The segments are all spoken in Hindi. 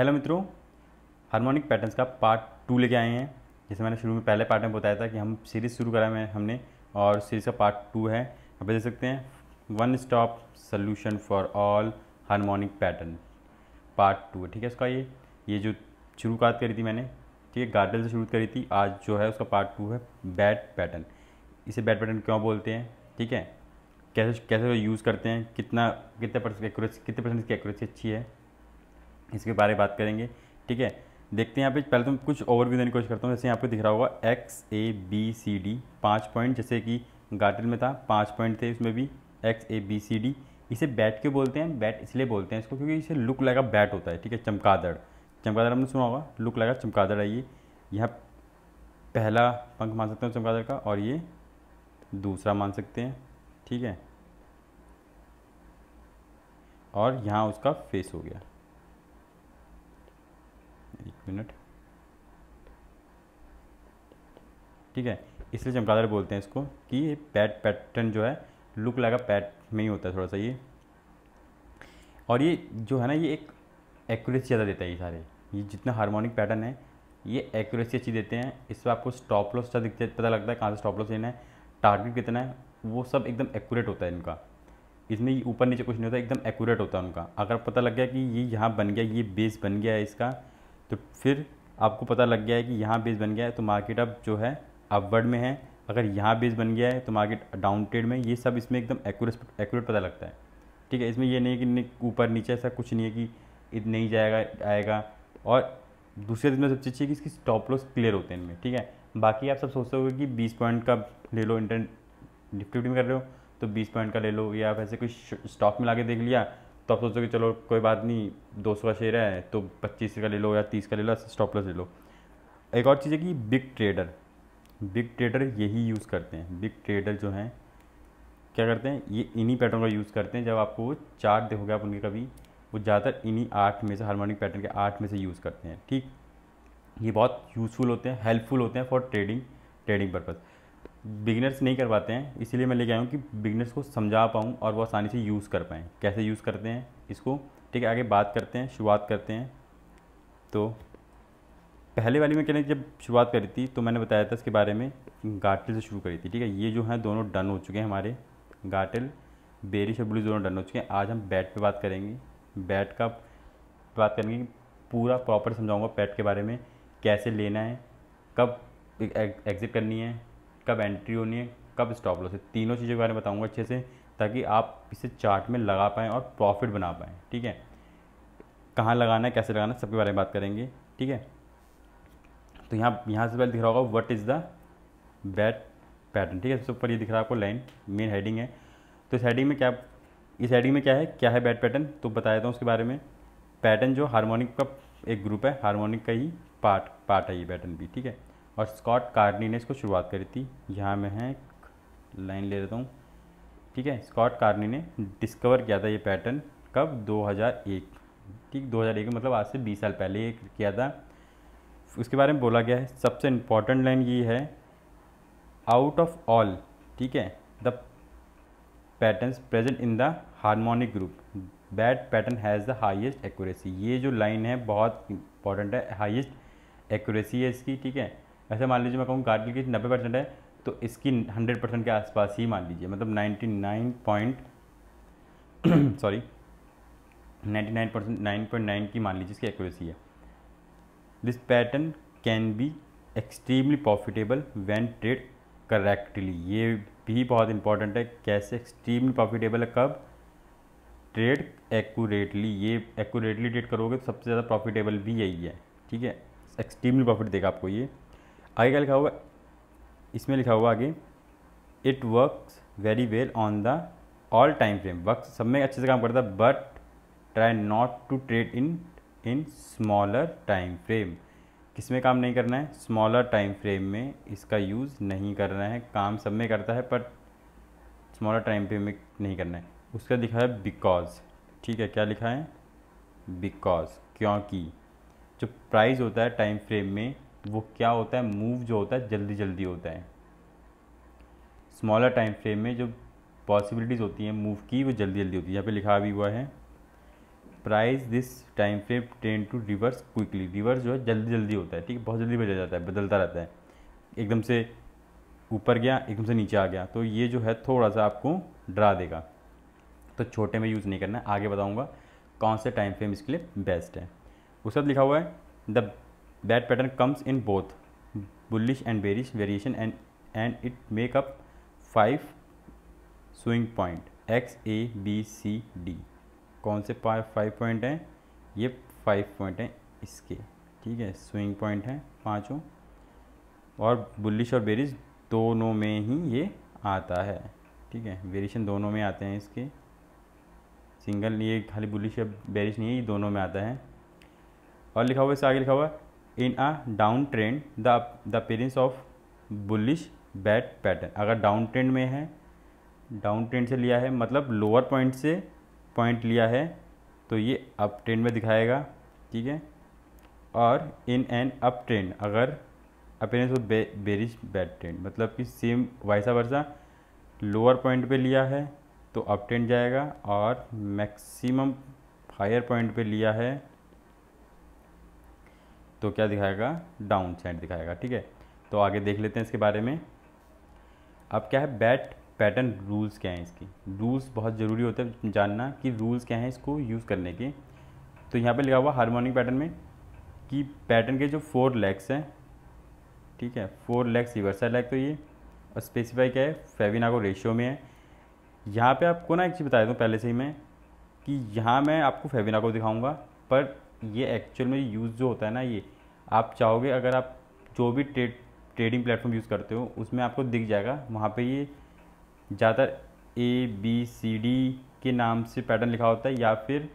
हेलो मित्रों हार्मोनिक पैटर्न्स का पार्ट टू लेके आए हैं जैसे मैंने शुरू में पहले पार्ट में बताया था कि हम सीरीज़ शुरू करा है हमने और सीरीज़ का पार्ट टू है आप देख सकते हैं one stop solution for all harmonic pattern part two ठीक है उसका ये ये जो शुरुआत करी थी मैंने ठीक है गार्डन से शुरू करी थी आज जो है उसका पार्ट टू है बैट पैटर्न इसे बैट पैटर्न क्यों बोलते हैं ठीक है कैसे कैसे यूज़ करते हैं कितना कितने परसेंट एक्यूरेसी कितने परसेंट इसकी एक्यूरेसी अच्छी है इसके बारे में बात करेंगे ठीक है देखते हैं यहाँ पे पहले तो मैं कुछ ओवरव्यू देने की कोशिश करता हूँ जैसे यहाँ पे दिख रहा होगा X A B C D पाँच पॉइंट जैसे कि गार्डन में था पाँच पॉइंट थे इसमें भी X A B C D इसे बैट के बोलते हैं बैट इसलिए बोलते हैं इसको क्योंकि इसे लुक लगा बैट होता है ठीक है चमकादड़ चमकादड़ हमने सुना होगा लुक लगा चमकादड़ है ये यहाँ पहला पंख मान सकते हैं चमकादड़ का और ये दूसरा मान सकते हैं ठीक है और यहाँ उसका फेस हो गया मिनट ठीक है इसलिए चमकादार बोलते हैं इसको कि ये पैट पैटर्न जो है लुक लगा पैट में ही होता है थोड़ा सा ये और ये जो है ना ये एक एक्यूरेसी ज़्यादा देता है ये सारे ये जितना हार्मोनिक पैटर्न है ये एक्यूरेसी अच्छी देते हैं इसमें आपको स्टॉप लॉस अच्छा दिखते पता लगता है कहाँ से स्टॉप लॉस लेना है टारगेट कितना है वो सब एकदम एक्यूरेट होता है इनका इसमें ऊपर नीचे कुछ नहीं होता एकदम एक्यूरेट होता है उनका अगर पता लग गया कि ये यहाँ बन गया ये बेस बन गया है इसका तो फिर आपको पता लग गया है कि यहाँ बेस बन गया है तो मार्केट अब जो है अपवर्ड में है अगर यहाँ बेस बन गया है तो मार्केट डाउन ट्रेड में ये सब इसमें एकदम एक्यूरेट एक्यूरेट पता लगता है ठीक है इसमें ये नहीं कि ऊपर नीचे ऐसा कुछ नहीं है कि नहीं जाएगा आएगा और दूसरे दिन में सबसे अच्छी है कि इसकी स्टॉप लॉस क्लियर होते हैं इनमें ठीक है बाकी आप सब सोचते हो कि बीस पॉइंट का ले लो इंटर निफ्टी में कर रहे हो तो बीस पॉइंट का ले लो या आप ऐसे कोई स्टॉक में ला के देख लिया तो आप सोचो कि चलो कोई बात नहीं दो सौ का शेयर है तो पच्चीस का ले लो या तीस का ले लो स्टॉप लॉस ले लो एक और चीज़ है कि बिग ट्रेडर बिग ट्रेडर यही यूज़ करते हैं बिग ट्रेडर जो हैं क्या करते हैं ये इन्हीं पैटर्न का यूज़ करते हैं जब आपको वो चार्ट देखोगे आप उनके कभी वो ज़्यादातर इन्हीं आठ में से हारमोनिक पैटर्न के आठ में से यूज़ करते हैं ठीक ये बहुत यूज़फुल होते हैं हेल्पफुल होते हैं for trading trading purpose beginners नहीं कर पाते हैं इसीलिए मैं लेके आया हूँ कि बिगनर्स को समझा पाऊँ और वो आसानी से यूज़ कर पाएँ कैसे यूज़ करते हैं इसको ठीक है आगे बात करते हैं शुरुआत करते हैं तो पहले वाली में कहने जब शुरुआत करी थी तो मैंने बताया था इसके बारे में गाटल से शुरू करी थी ठीक है ये जो है दोनों डन हो चुके हैं हमारे गाटल बेरिश और ब्लूज दोनों डन हो चुके हैं आज हम बैट पे बात करेंगे बैट का बात करेंगे पूरा प्रॉपर समझाऊंगा बैट के बारे में कैसे लेना है कब एग्ज़िट करनी है कब एंट्री होनी है कब स्टॉप लॉस है तीनों चीज़ों के बारे में बताऊँगा अच्छे से ताकि आप इसे चार्ट में लगा पाएँ और प्रॉफिट बना पाएँ ठीक है कहाँ लगाना है कैसे लगाना है सबके बारे में बात करेंगे ठीक है तो यहाँ यहाँ से पहले दिख रहा होगा what is the bat pattern ठीक है सबसे ऊपर ये दिख रहा है आपको लाइन मेन हेडिंग है तो इस हेडिंग में क्या इस हेडिंग में क्या है क्या है बैट पैटर्न तो बता देता हूँ उसके बारे में पैटर्न जो हारमोनिक का एक ग्रुप है हारमोनिक का ही पार्ट पार्ट है ये पैटर्न भी ठीक है और स्कॉट कार्डनी ने इसको शुरुआत करी थी यहाँ मैं है लाइन ले लेता हूँ ठीक है स्कॉट कार्डनी ने डिस्कवर किया था ये पैटर्न कब 2001 ठीक 2001 में मतलब आज से 20 साल पहले ये किया था उसके बारे में बोला गया है सबसे इम्पॉर्टेंट लाइन ये है आउट ऑफ ऑल ठीक है the pattern present in the harmonic group that pattern has the highest accuracy ये जो लाइन है बहुत इंपॉर्टेंट है हाइस्ट एक्यूरेसी है इसकी ठीक है ऐसे मान लीजिए मैं कहूँ कारगिल की नब्बे परसेंट है तो इसकी हंड्रेड परसेंट के आसपास ही मान लीजिए मतलब ninety nine point sorry ninety nine percent nine point nine की मान लीजिए इसकी एक्यूरेसी है this pattern can be extremely profitable when trade correctly ये भी बहुत इंपॉर्टेंट है कैसे एक्सट्रीमली प्रॉफिटेबल है कब ट्रेड एक्यूरेटली ये एक्यूरेटली ट्रेड करोगे तो सबसे ज़्यादा प्रॉफिटेबल भी यही है ठीक है एक्सट्रीमली प्रॉफिट देगा आपको ये आगे क्या लिखा हुआ इसमें लिखा हुआ आगे it works very well on the all time frame work सब में अच्छे से काम करता है but try not to trade in in smaller time frame किस में काम नहीं करना है स्मॉलर टाइम फ्रेम में इसका यूज़ नहीं करना है काम सब में करता है पर स्मॉलर टाइम फ्रेम में नहीं करना है उसका लिखा है बिकॉज ठीक है क्या लिखा है बिकॉज क्योंकि जो प्राइस होता है टाइम फ्रेम में वो क्या होता है मूव जो होता है जल्दी जल्दी होता है स्मॉलर टाइम फ्रेम में जो पॉसिबिलिटीज़ होती हैं मूव की वो जल्दी जल्दी होती है यहाँ पे लिखा भी हुआ है price this time frame train to reverse quickly reverse जो है जल्दी जल्दी होता है ठीक है बहुत जल्दी बदल जाता है बदलता रहता है एकदम से ऊपर गया एकदम से नीचे आ गया तो ये जो है थोड़ा सा आपको डरा देगा तो छोटे में यूज़ नहीं करना आगे बताऊँगा कौन से टाइम फ्रेम इसके लिए बेस्ट है उसके बाद लिखा हुआ है the that pattern comes in both bullish and bearish variation and and it make up five swing point x a b c d कौन से फाइव पॉइंट हैं ये फाइव पॉइंट हैं इसके ठीक है स्विंग पॉइंट हैं पांचों और बुलिश और बेरिश दोनों में ही ये आता है ठीक है वेरिएशन दोनों में आते हैं इसके सिंगल ये खाली बुलिश या बेरिश नहीं है ये दोनों में आता है और लिखा हुआ इससे आगे लिखा हुआ in a down trend the the appearance of bullish bat pattern अगर डाउन ट्रेंड में है डाउन ट्रेंड से लिया है मतलब लोअर पॉइंट से पॉइंट लिया है तो ये अप ट्रेंड में दिखाएगा ठीक है और इन एन अप ट्रेंड अगर appearance of bearish bat trend मतलब कि सेम वैसा वर्षा लोअर पॉइंट पे लिया है तो अप ट्रेंड जाएगा और मैक्सिमम हायर पॉइंट पे लिया है तो क्या दिखाएगा डाउन साइड दिखाएगा ठीक है तो आगे देख लेते हैं इसके बारे में अब क्या है बैट पैटर्न रूल्स क्या हैं इसकी रूल्स बहुत ज़रूरी होते हैं जानना कि रूल्स क्या हैं इसको यूज़ करने के तो यहाँ पे लिखा हुआ हारमोनिक पैटर्न में कि पैटर्न के जो फोर लेग्स हैं ठीक है फोर लेग्स रिवर्सल लेग तो ये और स्पेसिफाई क्या है फेविना को रेशियो में है यहाँ पे आपको ना एक चीज़ बता देता हूँ पहले से ही मैं कि यहाँ मैं आपको फेविना को दिखाऊँगा पर ये एक्चुअल में यूज़ जो होता है ना ये आप चाहोगे अगर आप जो भी ट्रेड ट्रेडिंग प्लेटफॉर्म यूज़ करते हो उसमें आपको दिख जाएगा वहाँ पे ये ज़्यादातर ए बी सी डी के नाम से पैटर्न लिखा होता है या फिर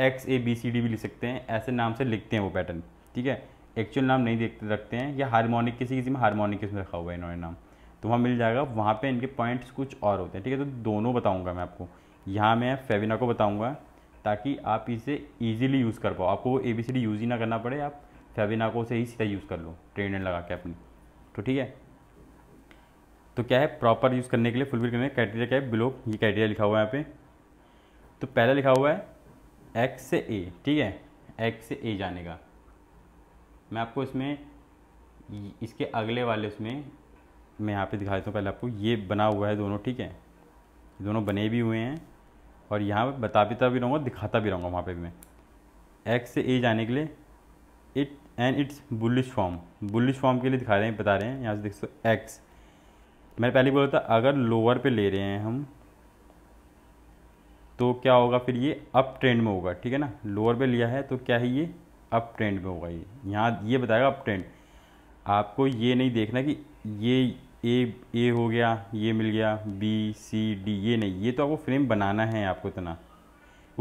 X A B C D भी लिख सकते हैं ऐसे नाम से लिखते हैं वो पैटर्न ठीक है एक्चुअल नाम नहीं देखते रखते हैं या हारमोनिक किसी किसी में हारमोनिक किस रखा हुआ है इन्होंने नाम तो वहाँ मिल जाएगा वहाँ पर इनके पॉइंट्स कुछ और होते हैं ठीक है तो दोनों बताऊँगा मैं आपको यहाँ मैं फेविना को बताऊँगा ताकि आप इसे ईजिली यूज़ कर पाओ आपको वो A B C D use ही ना करना पड़े आप फेविनाको से ही सीधा यूज़ कर लो ट्रेन लगा के अपनी तो ठीक है तो क्या है प्रॉपर यूज़ करने के लिए फुलफिल करने क्राइटेरिया क्या है बिलो ये क्राइटेरिया लिखा हुआ है यहाँ पे तो पहला लिखा हुआ है एक्स से ए ठीक है एक्स से ए जाने का मैं आपको इसमें इसके अगले वाले उसमें मैं यहाँ पे दिखा देता हूँ पहले आपको ये बना हुआ है दोनों ठीक है दोनों बने भी हुए हैं और यहाँ पर बता भी रहूँगा दिखाता भी रहूँगा वहाँ पर भी मैं एक्स से ए जाने के लिए it and it's bullish form bullish form के लिए दिखा रहे हैं बता रहे हैं यहाँ से देख सो एक्स मैंने पहले बोला था अगर लोअर पे ले रहे हैं हम तो क्या होगा फिर ये अप ट्रेंड में होगा ठीक है ना लोअर पे लिया है तो क्या है ये अप ट्रेंड में होगा ये यहाँ ये बताएगा अप ट्रेंड आपको ये नहीं देखना कि ये ए ए हो गया ये मिल गया बी सी डी ये नहीं ये तो आपको फ्रेम बनाना है आपको इतना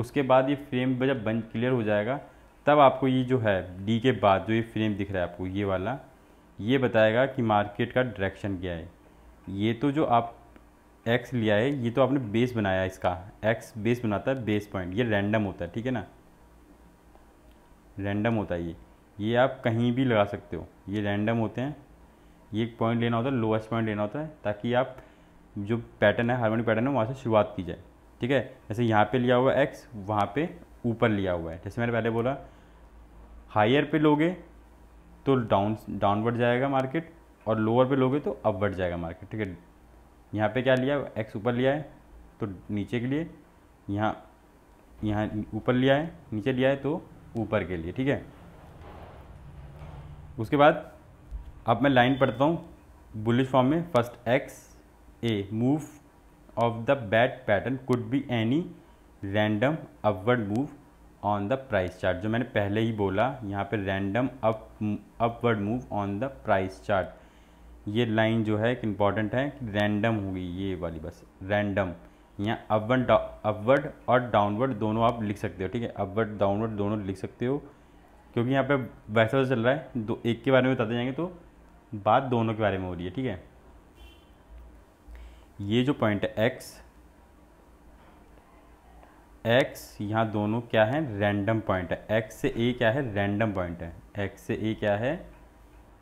उसके बाद ये फ्रेम जब बन क्लियर हो जाएगा तब आपको ये जो है डी के बाद जो ये फ्रेम दिख रहा है आपको ये वाला ये बताएगा कि मार्केट का डायरेक्शन क्या है ये तो जो आप एक्स लिया है ये तो आपने बेस बनाया है इसका एक्स बेस बनाता है बेस पॉइंट ये रैंडम होता है ठीक है ना रैंडम होता है ये ये आप कहीं भी लगा सकते हो ये रैंडम होते हैं ये एक पॉइंट लेना होता है लोएस्ट पॉइंट लेना होता है ताकि आप जो पैटर्न है हारमोनिक पैटर्न है वहाँ से शुरुआत की जाए ठीक है जैसे यहाँ पे लिया हुआ है एक्स वहाँ पे ऊपर लिया हुआ है जैसे मैंने पहले बोला हायर पे लोगे तो डाउन डाउनवर्ड जाएगा मार्केट और लोअर पे लोगे तो अपवर्ड जाएगा मार्केट ठीक है यहाँ पे क्या लिया एक्स ऊपर लिया है तो नीचे के लिए यहाँ यहाँ ऊपर लिया है नीचे लिया है तो ऊपर के लिए ठीक है उसके बाद अब मैं लाइन पढ़ता हूँ बुलिश फॉर्म में first X A move of the bat pattern could be any random upward move on the price chart जो मैंने पहले ही बोला यहाँ पे random up upward move on the price chart ये लाइन जो है एक इम्पॉर्टेंट है कि रैंडम होगी ये वाली बस रैंडम यहाँ अपवर्ड अपवर्ड और डाउनवर्ड दोनों आप लिख सकते हो ठीक है अपवर्ड डाउनवर्ड दोनों लिख सकते हो क्योंकि यहाँ पे वैसा तो चल रहा है दो एक के बारे में बताते जाएंगे तो बात दोनों के बारे में हो रही है ठीक है ये जो पॉइंट है एक्स एक्स यहाँ दोनों क्या है रैंडम पॉइंट है एक्स से ए क्या है रैंडम पॉइंट है एक्स से ए क्या है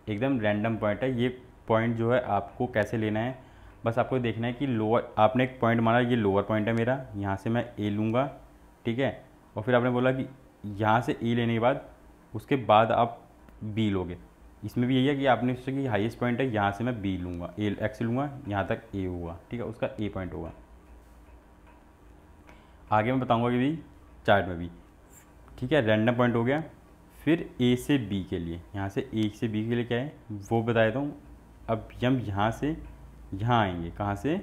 एकदम रैंडम पॉइंट है ये पॉइंट जो है आपको कैसे लेना है बस आपको देखना है कि लोअर आपने एक पॉइंट माना ये लोअर पॉइंट है मेरा यहाँ से मैं ए लूँगा ठीक है और फिर आपने बोला कि यहाँ से ए लेने के बाद उसके बाद आप बी लोगे इसमें भी यही है कि आपने सोचा कि हाईएस्ट पॉइंट है यहाँ से मैं बी लूँगा ए एक्स लूँगा यहाँ तक ए होगा ठीक है उसका ए पॉइंट होगा आगे मैं बताऊँगा कि भी चार्ट में भी ठीक है रैंडम पॉइंट हो गया फिर ए से बी के लिए यहाँ से ए से बी के लिए क्या है वो बता देता हूँ अब हम यहाँ से यहाँ आएंगे कहाँ से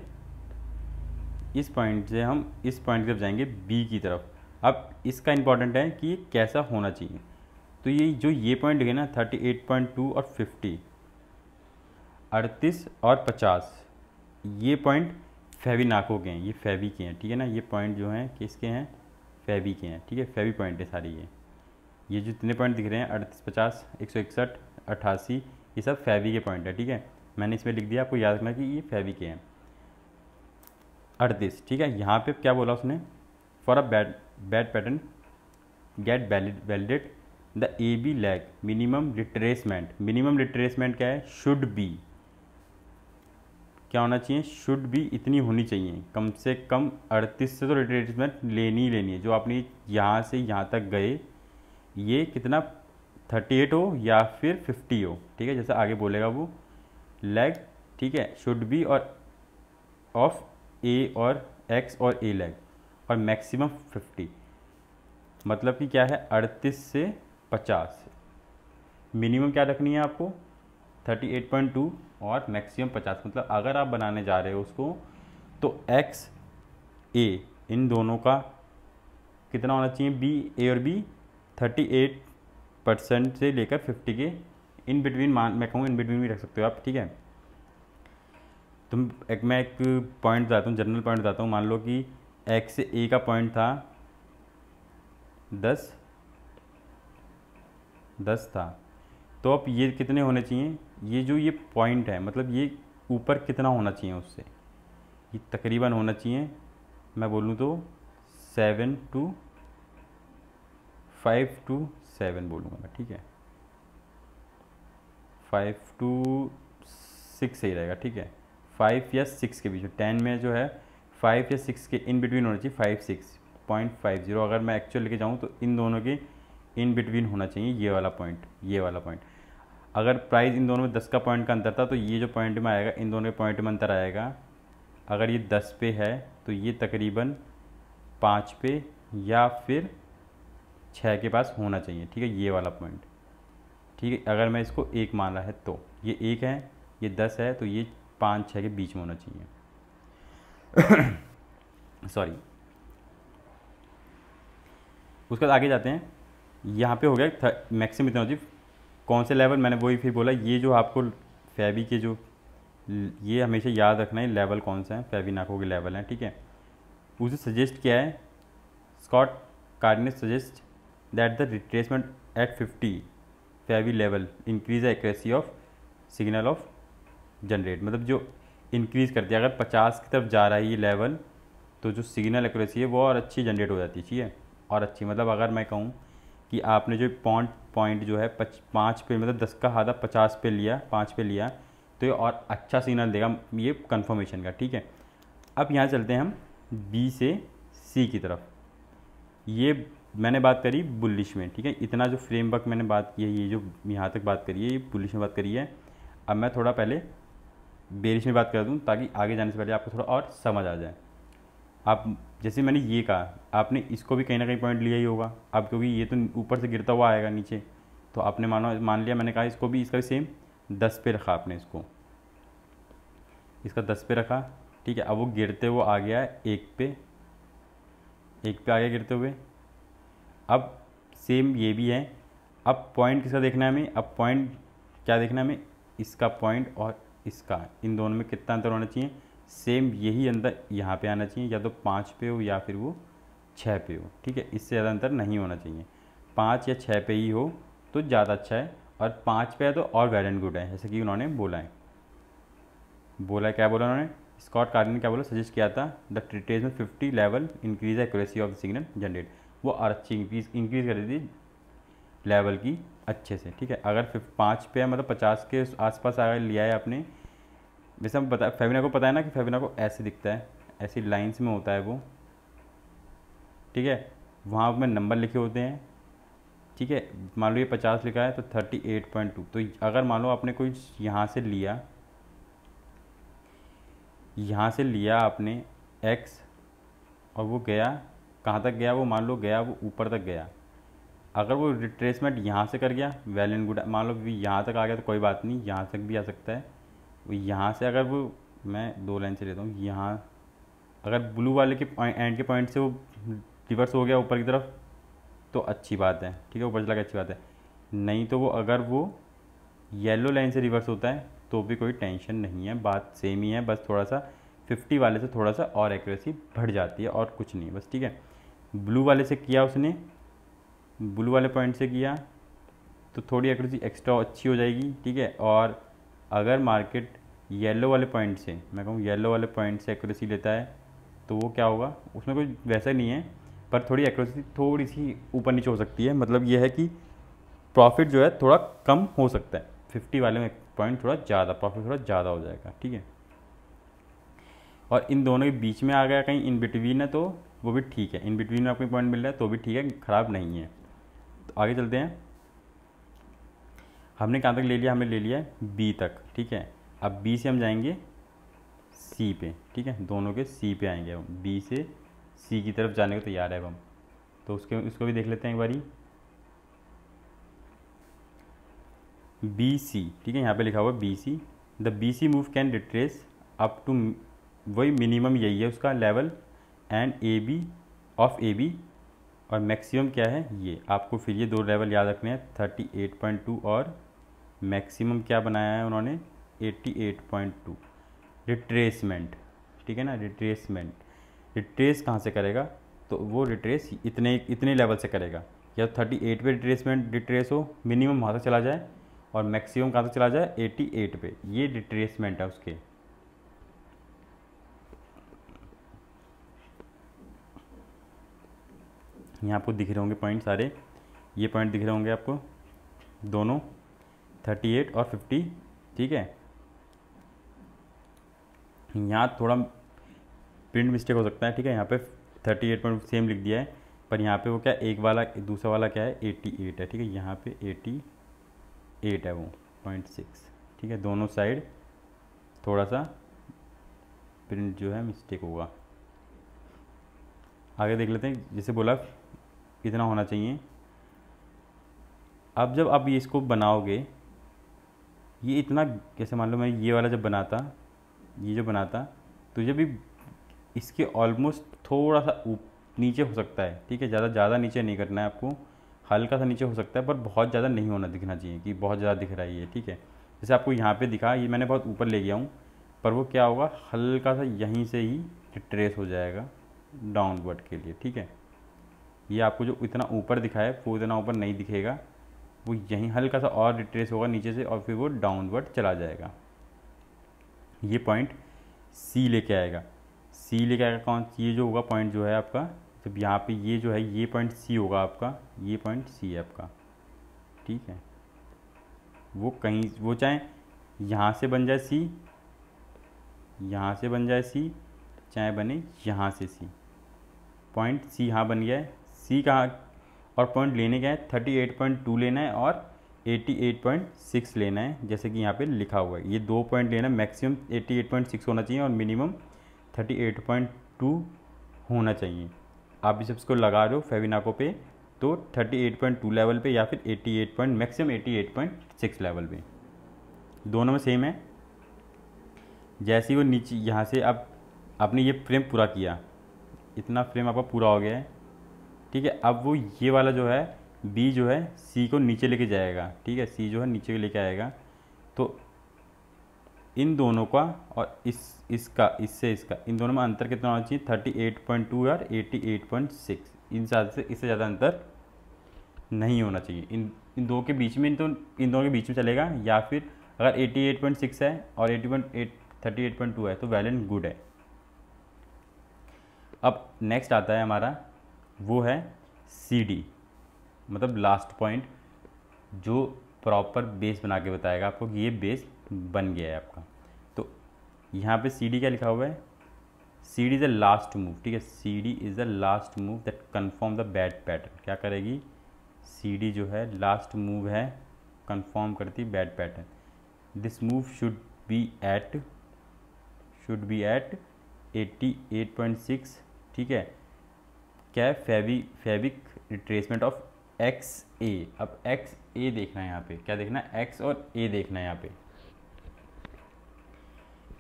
इस पॉइंट से हम इस पॉइंट की तरफ जाएंगे बी की तरफ अब इसका इम्पॉर्टेंट है कि कैसा होना चाहिए तो ये जो ये पॉइंट लिखे ना थर्टी एट पॉइंट टू और फिफ्टी अड़तीस और पचास ये पॉइंट फेवी नाको के हैं ये फेवी के हैं ठीक है ना ये पॉइंट जो हैं किसके हैं फेवी के हैं ठीक है फेवी पॉइंट है सारी ये ये जितने पॉइंट दिख रहे हैं अड़तीस पचास एक सौ इकसठ अट्ठासी ये सब फेवी के पॉइंट है ठीक है मैंने इसमें लिख दिया आपको याद रखना कि ये फेवी के हैं अड़तीस ठीक है यहाँ पर क्या बोला उसने for a bat bat pattern get valid validate the A B leg minimum retracement minimum retracement क्या है शुड बी क्या होना चाहिए शुड भी इतनी होनी चाहिए कम से कम अड़तीस से तो रिट्रेसमेंट लेनी ही लेनी है जो आपने यहाँ से यहाँ तक गए ये कितना थर्टी एट हो या फिर फिफ्टी हो ठीक है जैसा आगे बोलेगा वो लेग ठीक है शुड बी और ऑफ ए और एक्स और ए लेग और मैक्सिमम फिफ्टी मतलब कि क्या है अड़तीस से पचास मिनिमम क्या रखनी है आपको थर्टी एट पॉइंट टू और मैक्सिमम पचास मतलब अगर आप बनाने जा रहे हो उसको तो एक्स ए इन दोनों का कितना होना चाहिए बी ए और बी थर्टी एट परसेंट से लेकर फिफ्टी के इन बिटवीन मान मैं कहूँ इन बिटवीन भी रख सकते हो आप ठीक है तुम एक मैं एक पॉइंट बताता हूँ जनरल पॉइंट बताता हूँ मान लो कि एक्स ए का पॉइंट था दस दस था तो अब ये कितने होने चाहिए ये जो ये पॉइंट है मतलब ये ऊपर कितना होना चाहिए उससे ये तकरीबन होना चाहिए मैं बोलूँ तो seven two five two seven बोलूँगा मैं ठीक है फाइव टू सिक्स सही रहेगा ठीक है फाइव या सिक्स के बीच में टेन में जो है फाइव या सिक्स के इन बिटवीन होना चाहिए five six point five zero अगर मैं एक्चुअल लेके जाऊँ तो इन दोनों के इन बिटवीन होना चाहिए ये वाला पॉइंट ये वाला पॉइंट अगर प्राइस इन दोनों में दस का पॉइंट का अंतर था तो ये जो पॉइंट में आएगा इन दोनों के पॉइंट में अंतर आएगा अगर ये दस पे है तो ये तकरीबन पाँच पे या फिर छः के पास होना चाहिए ठीक है ये वाला पॉइंट ठीक है अगर मैं इसको एक माना है तो ये एक है ये दस है तो ये पाँच छः के बीच में होना चाहिए सॉरी उसके बाद आगे जाते हैं यहाँ पे हो गया मैक्सिमम इतना जी कौन से लेवल मैंने वही फिर बोला ये जो आपको फेबी के जो ये हमेशा याद रखना है लेवल कौन सा है फेबी नाको के लेवल हैं ठीक है उसे सजेस्ट किया है स्कॉट कार्ड ने suggest that the retracement at fifty Fibo level increase accuracy of signal of generate मतलब जो इंक्रीज़ करती है अगर पचास की तरफ जा रहा है ये लेवल तो जो सिग्नल एक्यूरेसी है वो और अच्छी जनरेट हो जाती है ठीक है और अच्छी मतलब अगर मैं कहूँ कि आपने जो पॉइंट पॉइंट जो है पच पाँच पे मतलब दस का आधा पचास पे लिया पाँच पे लिया तो ये और अच्छा सिग्नल देगा ये कन्फर्मेशन का ठीक है अब यहाँ चलते हैं हम बी से सी की तरफ ये मैंने बात करी बुलिश में ठीक है इतना जो फ्रेमवर्क मैंने बात की है ये जो यहाँ तक बात करी है ये बुलिश में बात करी है अब मैं थोड़ा पहले बेरिश में बात कर दूँ ताकि आगे जाने से पहले आपको थोड़ा और समझ आ जाए आप जैसे मैंने ये कहा आपने इसको भी कहीं ना कहीं पॉइंट लिया ही होगा आप क्योंकि ये तो ऊपर से गिरता हुआ आएगा नीचे तो आपने माना मान लिया मैंने कहा इसको भी इसका भी सेम दस पे रखा आपने इसको इसका दस पे रखा ठीक है अब वो गिरते हुए आ गया एक पे एक पे आ गया गिरते हुए अब सेम ये भी है अब पॉइंट किसका देखना है हमें अब पॉइंट क्या देखना है हमें इसका पॉइंट और इसका इन दोनों में कितना अंतर होना चाहिए सेम यही अंतर यहाँ पे आना चाहिए या तो पाँच पे हो या फिर वो छः पे हो ठीक है इससे ज़्यादा अंतर नहीं होना चाहिए पाँच या छः पे ही हो तो ज़्यादा अच्छा है और पाँच पे है तो और वेल एंड गुड है जैसे कि उन्होंने बोला है बोला क्या बोला उन्होंने स्कॉट कार्डिन ने क्या बोला सजेस्ट किया था द ट्रिटेज में fifty level increase accuracy of the signal generate वो और अच्छी इंक्रीज इंक्रीज कर दी लेवल की अच्छे से ठीक है अगर पाँच पे है मतलब पचास के आसपास अगर लिया है आपने वैसे हम बता फेविना को पता है ना कि फेविना को ऐसे दिखता है ऐसी लाइंस में होता है वो ठीक है वहाँ में नंबर लिखे होते हैं ठीक है मान लो ये पचास लिखा है तो थर्टी एट पॉइंट टू तो अगर मान लो आपने कोई यहाँ से लिया यहाँ से लिया आपने एक्स और वो गया कहाँ तक गया वो मान लो गया वो ऊपर तक गया अगर वो रिट्रेसमेंट यहाँ से कर गया वेल एंड गुड मान लो यहाँ तक आ गया तो कोई बात नहीं यहाँ तक भी आ सकता है यहाँ से अगर वो मैं दो लाइन से लेता हूँ यहाँ अगर ब्लू वाले के एंड के पॉइंट से वो रिवर्स हो गया ऊपर की तरफ तो अच्छी बात है ठीक है ऊपर चला के अच्छी बात है नहीं तो वो अगर वो येलो लाइन से रिवर्स होता है तो भी कोई टेंशन नहीं है बात सेम ही है बस थोड़ा सा फिफ्टी वाले से थोड़ा सा और एक्यूरेसी बढ़ जाती है और कुछ नहीं बस ठीक है ब्लू वाले से किया उसने ब्लू वाले पॉइंट से किया तो थोड़ी एक्यूरेसी एक्स्ट्रा अच्छी हो जाएगी ठीक है और अगर मार्केट येलो वाले पॉइंट से मैं कहूँ येलो वाले पॉइंट से एक्यूरेसी लेता है तो वो क्या होगा उसमें कोई वैसा नहीं है पर थोड़ी एक्यूरेसी थोड़ी सी ऊपर नीचे हो सकती है मतलब ये है कि प्रॉफिट जो है थोड़ा कम हो सकता है फिफ्टी वाले में पॉइंट थोड़ा ज़्यादा प्रॉफिट थोड़ा ज़्यादा हो जाएगा ठीक है और इन दोनों के बीच में आ गया कहीं इन बिटवीन है तो वो भी ठीक है इन बिटवीन में आपको पॉइंट मिल रहा है तो भी ठीक है ख़राब नहीं है तो आगे चलते हैं हमने कहाँ तक ले लिया हमने ले लिया बी तक ठीक है अब बी से हम जाएंगे सी पे ठीक है दोनों के सी पे आएंगे हम बी से सी की तरफ जाने को तैयार है अब हम तो उसके उसको भी देख लेते हैं एक बारी बी सी ठीक है यहाँ पे लिखा हुआ B C the B C move can retrace up to वही मिनिमम यही है उसका level and A B of A B और मैक्सिमम क्या है ये आपको फिर ये दो लेवल याद रखने हैं थर्टी एट पॉइंट टू और मैक्सिमम क्या बनाया है उन्होंने 88.2 रिट्रेसमेंट ठीक है ना रिट्रेसमेंट रिट्रेस कहाँ से करेगा तो वो रिट्रेस इतने इतने लेवल से करेगा या थर्टी एट पे रिट्रेसमेंट रिट्रेस हो मिनिमम वहाँ तक चला जाए और मैक्सिमम कहाँ तक चला जाए एटी एट पे ये रिट्रेसमेंट है उसके यहाँ आपको दिख रहे होंगे पॉइंट सारे ये पॉइंट दिख रहे होंगे आपको दोनों थर्टी एट और फिफ्टी ठीक है यहाँ थोड़ा प्रिंट मिस्टेक हो सकता है ठीक है यहाँ पे थर्टी एट पॉइंट सेम लिख दिया है पर यहाँ पे वो क्या एक वाला दूसरा वाला क्या है एटी एट है ठीक है यहाँ पे एटी एट है वो पॉइंट सिक्स ठीक है दोनों साइड थोड़ा सा प्रिंट जो है मिस्टेक होगा आगे देख लेते हैं जैसे बोला कितना होना चाहिए अब जब आप इसको बनाओगे ये इतना कैसे मान लो मैं ये वाला जब बनाता ये जो बनाता तो ये भी इसके ऑलमोस्ट थोड़ा सा ऊप नीचे हो सकता है ठीक है ज़्यादा ज़्यादा नीचे नहीं करना है आपको हल्का सा नीचे हो सकता है पर बहुत ज़्यादा नहीं होना दिखना चाहिए कि बहुत ज़्यादा दिख रहा है ये ठीक है जैसे आपको यहाँ पर दिखा ये मैंने बहुत ऊपर ले गया हूँ पर वो क्या होगा हल्का सा यहीं से ही ट्रेस हो जाएगा डाउनवर्ड के लिए ठीक है ये आपको जो इतना ऊपर दिखा है वो इतना ऊपर नहीं दिखेगा वो यहीं हल्का सा और रिट्रेस होगा नीचे से और फिर वो डाउनवर्ड चला जाएगा ये पॉइंट सी लेके आएगा सी लेके आएगा कौन ये जो होगा पॉइंट जो है आपका जब तो यहाँ पे ये जो है ये पॉइंट सी होगा आपका ये पॉइंट सी है आपका ठीक है वो कहीं वो चाहे यहाँ से बन जाए सी यहाँ से बन जाए सी चाहे बने यहाँ से सी पॉइंट सी यहाँ बन गया है सी कहाँ और पॉइंट लेने का है थर्टी एट पॉइंट टू लेना है और एट्टी एट पॉइंट सिक्स लेना है जैसे कि यहाँ पे लिखा हुआ है ये दो पॉइंट लेना है maximum eighty eight point six होना चाहिए और minimum thirty eight point two होना चाहिए आप सब इसको लगा दो फेविनाको पे तो thirty eight point two level पे या फिर eighty eight point maximum eighty eight point six level पे दोनों में सेम है जैसे वो नीचे यहाँ से अब आप, आपने ये फ्रेम पूरा किया इतना फ्रेम आपका पूरा हो गया है ठीक है अब वो ये वाला जो है बी जो है सी को नीचे लेके जाएगा ठीक है सी जो है नीचे लेके आएगा तो इन दोनों का और इस इसका इससे इसका इन दोनों में अंतर कितना होना चाहिए थर्टी एट पॉइंट टू और एट्टी एट पॉइंट सिक्स इन साल से इससे ज़्यादा अंतर नहीं होना चाहिए इन इन दो के बीच में इन तो इन दोनों के बीच में चलेगा या फिर अगर एट्टी एट पॉइंट सिक्स है और eighty point eight thirty eight point two है तो वैलेंट गुड है अब नेक्स्ट आता है हमारा वो है सी डी मतलब लास्ट पॉइंट जो प्रॉपर बेस बना के बताएगा आपको कि ये बेस बन गया है आपका तो यहाँ पे सी डी क्या लिखा हुआ है C D is the last move ठीक है C D is the last move that confirm the bat pattern क्या करेगी सी डी जो है लास्ट मूव है कन्फर्म करती bat pattern this move should be at should be at eighty eight point six ठीक है क्या है फेवी फेविक रिट्रेसमेंट ऑफ एक्स ए अब एक्स ए देखना है यहाँ पे क्या देखना है एक्स और ए देखना है यहाँ पे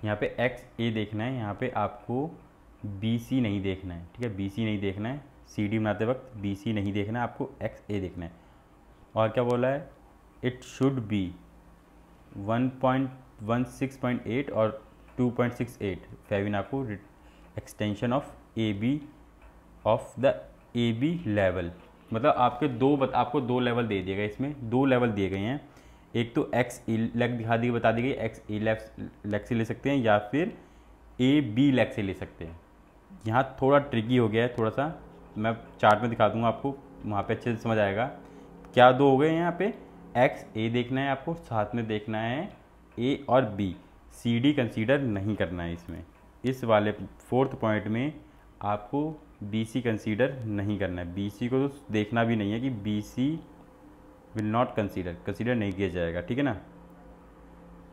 यहाँ पे एक्स ए देखना है यहाँ पे आपको बी सी नहीं देखना है ठीक है बी सी नहीं देखना है सी डी बनाते वक्त बी सी नहीं देखना है आपको एक्स ए देखना है और क्या बोला है it should be one point one six point eight और टू पॉइंट सिक्स एट फेविन आपको extension of A B of the A B level मतलब आपके दो बत, आपको दो लेवल दे दिए गए इसमें दो लेवल दिए गए हैं एक तो एक्स ए लेग दिखा दी बता दी गई एक्स ए लेग से ले सकते हैं या फिर ए बी लेग से ले सकते हैं यहाँ थोड़ा ट्रिकी हो गया है थोड़ा सा मैं चार्ट में दिखा दूँगा आपको वहाँ पे अच्छे से समझ आएगा क्या दो हो गए यहाँ पे एक्स ए देखना है आपको साथ में देखना है ए और बी सी डी कंसीडर नहीं करना है इसमें इस वाले फोर्थ पॉइंट में आपको बी सी कंसीडर नहीं करना है बी सी को तो देखना भी नहीं है कि B C will not consider consider नहीं किया जाएगा ठीक है ना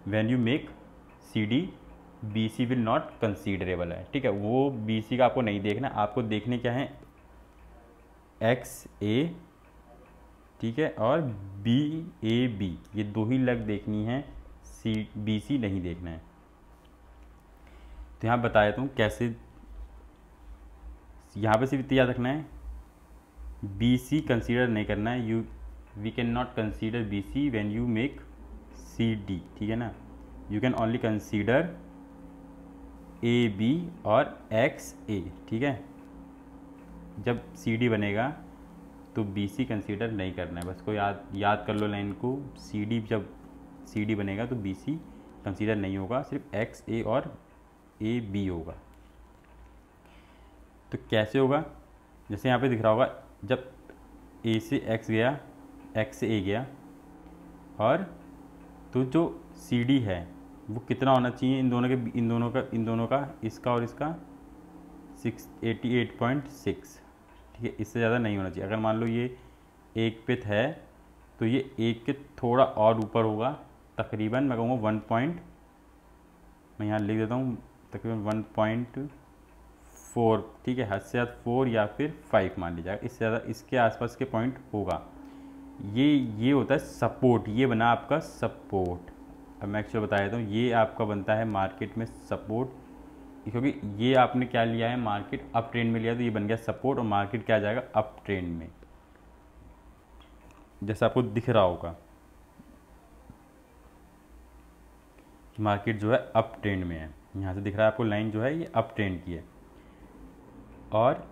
when you make C D B C will not considerable है ठीक है वो बी सी का आपको नहीं देखना आपको देखने क्या है एक्स ए ठीक है और बी ए बी ये दो ही लग देखनी है सी बी सी नहीं देखना है तो यहाँ बताया तुम कैसे यहाँ पे सिर्फ याद रखना है बी सी कंसिडर नहीं करना है you we can not consider B C when you make C D ठीक है ना you can only consider A B और एक्स ए ठीक है जब सी डी बनेगा तो बी सी कंसिडर नहीं करना है बस को याद याद कर लो लाइन को सी डी जब सी डी बनेगा तो बी सी कंसिडर नहीं होगा सिर्फ एक्स ए और ए बी होगा तो कैसे होगा जैसे यहाँ पे दिख रहा होगा जब ए से एक्स गया एक्स से ए गया और तो जो सी डी है वो कितना होना चाहिए इन दोनों के इन दोनों का इन दोनों का इसका और इसका six eighty eight point six ठीक है इससे ज़्यादा नहीं होना चाहिए अगर मान लो ये एक पे है तो ये एक के थोड़ा और ऊपर होगा तकरीबन मैं कहूँगा वन पॉइंट मैं यहाँ लिख देता हूँ तकरीबन वन पॉइंट फोर ठीक है हद से हद फोर या फिर फाइव मान लीजिएगा इससे ज़्यादा इसके आसपास के पॉइंट होगा ये ये होता है सपोर्ट ये बना आपका सपोर्ट अब मैं एक्चुअल बता देता हूँ ये आपका बनता है मार्केट में सपोर्ट क्योंकि ये आपने क्या लिया है मार्केट अप ट्रेंड में लिया तो ये बन गया सपोर्ट और मार्केट क्या जाएगा अप ट्रेंड में जैसा आपको दिख रहा होगा मार्केट जो है अप ट्रेंड में है यहाँ से दिख रहा है आपको लाइन जो है ये अप ट्रेंड की है और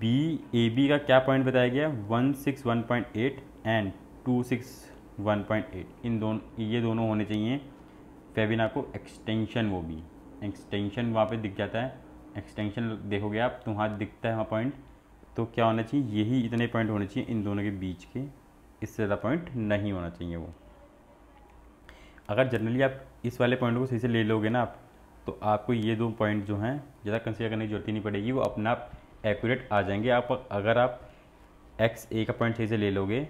बी ए बी का क्या पॉइंट बताया गया one six one point eight and two six one point eight इन दोनों ये दोनों होने चाहिए फेबिना को एक्सटेंशन वो भी एक्सटेंशन वहाँ पे दिख जाता है एक्सटेंशन देखोगे आप तो वहाँ दिखता है वहाँ पॉइंट तो क्या होना चाहिए यही इतने पॉइंट होने चाहिए इन दोनों के बीच के इससे ज़्यादा पॉइंट नहीं होना चाहिए वो अगर जनरली आप इस वाले पॉइंट को सही से ले लोगे ना आप तो आपको ये दो पॉइंट जो हैं ज़्यादा कंसीडर करने की जरूरत ही नहीं पड़ेगी वो अपना आप एक्यूरेट आ जाएंगे आप अगर आप एक्स ए का पॉइंट सही से ले लोगे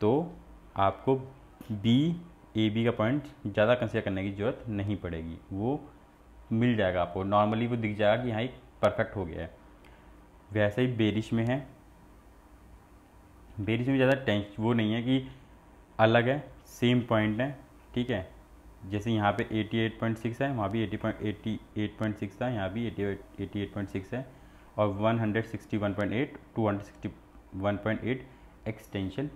तो आपको बी ए बी का पॉइंट ज़्यादा कंसीडर करने की ज़रूरत नहीं पड़ेगी वो मिल जाएगा आपको नॉर्मली वो दिख जाएगा कि यहाँ एक परफेक्ट हो गया है वैसे ही बेरिश में है बेरिश में ज़्यादा टेंस वो नहीं है कि अलग है सेम पॉइंट है ठीक है जैसे यहाँ पे 88.6 है वहाँ भी 88.6 था यहाँ भी 88.6 है और 161.8 261.8 एक्सटेंशन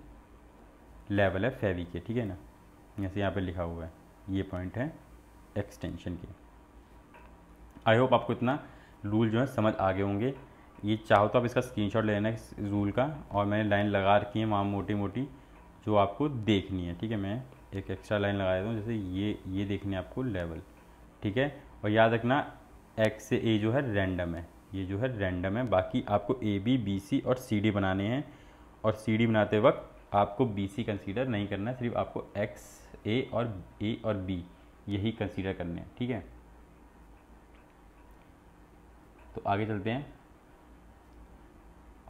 लेवल है फेवी के ठीक है ना जैसे यहाँ पे लिखा हुआ है ये पॉइंट है एक्सटेंशन के आई होप आपको इतना रूल जो है समझ आ गए होंगे ये चाहो तो आप इसका स्क्रीनशॉट ले लेना इस रूल का और मैंने लाइन लगा रखी है वहाँ मोटी मोटी जो आपको देखनी है ठीक है मैं एक एक्स्ट्रा लाइन लगा देता हूँ जैसे ये ये देखने आपको लेवल ठीक है और याद रखना एक्स से ए जो है रैंडम है ये जो है रैंडम है बाकी आपको ए बी बी सी और सी डी बनाने हैं और सी डी बनाते वक्त आपको बी सी कंसीडर नहीं करना है सिर्फ आपको एक्स ए और ए और बी यही कंसीडर करने हैं ठीक है तो आगे चलते हैं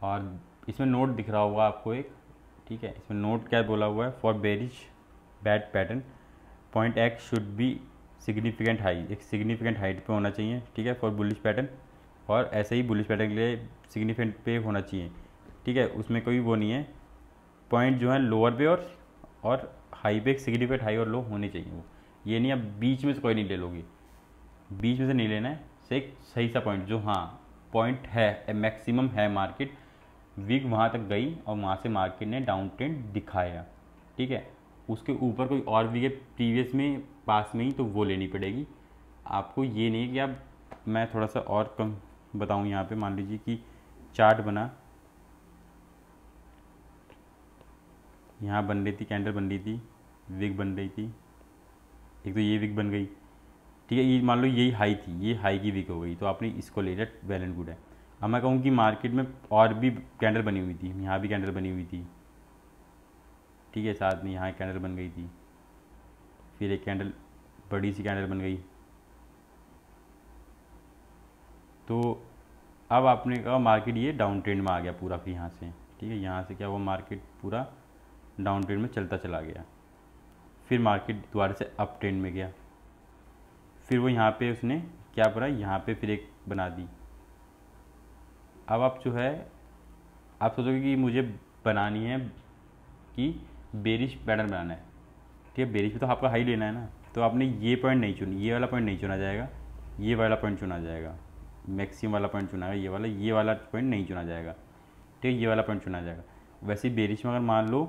और इसमें नोट दिख रहा होगा आपको एक ठीक है इसमें नोट क्या बोला हुआ है for bearish bat pattern point X should be significant high एक सिग्निफिकेंट हाइट पे होना चाहिए ठीक है फॉर बुलिश पैटर्न और ऐसे ही बुलिश पैटर्न के लिए सिग्निफिकेंट पे होना चाहिए ठीक है उसमें कोई वो नहीं है पॉइंट जो है लोअर पे और और हाई पे एक सिग्निफिकेंट हाई और लो होनी चाहिए वो ये नहीं आप बीच में से कोई नहीं ले लोगे बीच में से नहीं लेना है से एक सही सा पॉइंट जो हाँ पॉइंट है मैक्सिमम है मार्केट वीक वहाँ तक गई और वहाँ से मार्केट ने डाउन ट्रेंड दिखाया ठीक है उसके ऊपर कोई और भी है प्रीवियस में पास में ही तो वो लेनी पड़ेगी आपको ये नहीं है कि आप मैं थोड़ा सा और कम बताऊँ यहाँ पे मान लीजिए कि चार्ट बना यहाँ बन रही थी कैंडल बन रही थी विग बन रही थी एक तो ये विग बन गई ठीक है ये मान लो यही हाई थी ये हाई की विक हो गई तो आपने इसको ले लिया वेल एंड गुड है अब मैं कहूँ कि मार्केट में और भी कैंडल बनी हुई थी यहाँ भी कैंडल बनी हुई थी ठीक है साथ में यहाँ कैंडल बन गई थी फिर एक कैंडल बड़ी सी कैंडल बन गई तो अब आपने कहा मार्केट ये डाउन ट्रेंड में आ गया पूरा फिर यहाँ से ठीक है यहाँ से क्या हुआ मार्केट पूरा डाउन ट्रेंड में चलता चला गया फिर मार्केट दोबारा से अप ट्रेंड में गया फिर वो यहाँ पे उसने क्या पड़ा यहाँ पे फिर एक बना दी अब आप जो है आप सोचोगे कि मुझे बनानी है कि बेरिश पैटर्न बनाना है ठीक है बेरिश में तो आपका हाई लेना है ना तो आपने ये पॉइंट नहीं चुनी ये वाला पॉइंट नहीं चुना जाएगा ये वाला पॉइंट चुना जाएगा मैक्सिमम वाला पॉइंट चुना है ये वाला ये वाला पॉइंट नहीं चुना जाएगा ठीक है ये वाला पॉइंट चुना जाएगा वैसे बेरिश में अगर मान लो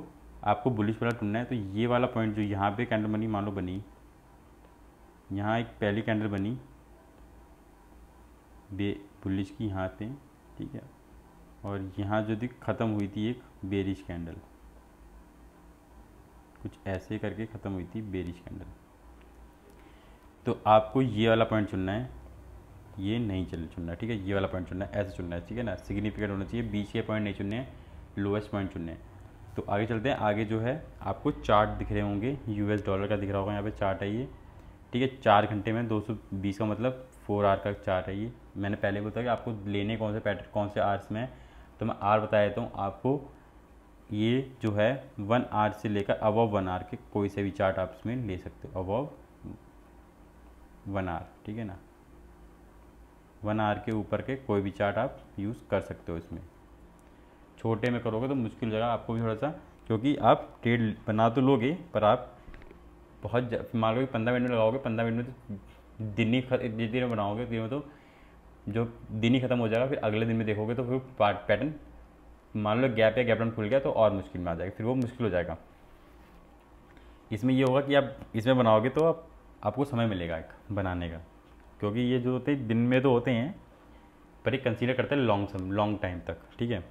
आपको बुलिश वाला चुनना है तो ये वाला पॉइंट जो यहाँ पे कैंडल बनी मान लो बनी यहाँ एक पहली कैंडल बनी बे बुलिश की यहाँ पे ठीक है और यहाँ जो थी ख़त्म हुई थी एक बेरिश कैंडल कुछ ऐसे करके ख़त्म हुई थी बेरिश कैंडल तो आपको ये वाला पॉइंट चुनना है ये नहीं चल चुनना ठीक है ये वाला पॉइंट चुनना है ऐसे चुनना है ठीक है ना सिग्निफिकेंट होना चाहिए बीच के पॉइंट नहीं चुनने लोएस्ट पॉइंट चुनने तो आगे चलते हैं आगे जो है आपको चार्ट दिख रहे होंगे यूएस डॉलर का दिख रहा होगा यहाँ पे चार्ट है ये ठीक है चार घंटे में 220 का मतलब फोर आर का चार्ट है ये मैंने पहले बताया कि आपको लेने कौन से पैटर्न कौन से आर्स में है तो मैं आर बता देता हूँ आपको ये जो है वन आर से लेकर अबव वन आर के कोई से भी चार्ट आप इसमें ले सकते हो अबव वन आर ठीक है ना वन आर के ऊपर के कोई भी चार्ट आप यूज़ कर सकते हो इसमें छोटे में करोगे तो मुश्किल जगह आपको भी थोड़ा सा क्योंकि आप ट्रेड बना तो लोगे पर आप बहुत मान लो कि पंद्रह मिनट में लगाओगे पंद्रह मिनट में तो दिन ही जिस दिन में बनाओगे दिन में तो जो दिन ही खत्म हो जाएगा फिर अगले दिन में देखोगे तो फिर पैटर्न मान लो गैप या गैपडन खुल गया तो और मुश्किल में आ जाएगा फिर वो मुश्किल हो जाएगा इसमें ये होगा कि आप इसमें बनाओगे तो आप आपको समय मिलेगा एक बनाने का क्योंकि ये जो होते हैं दिन में तो होते हैं पर ये कंसीडर करते हैं लॉन्ग सम लॉन्ग टाइम तक ठीक है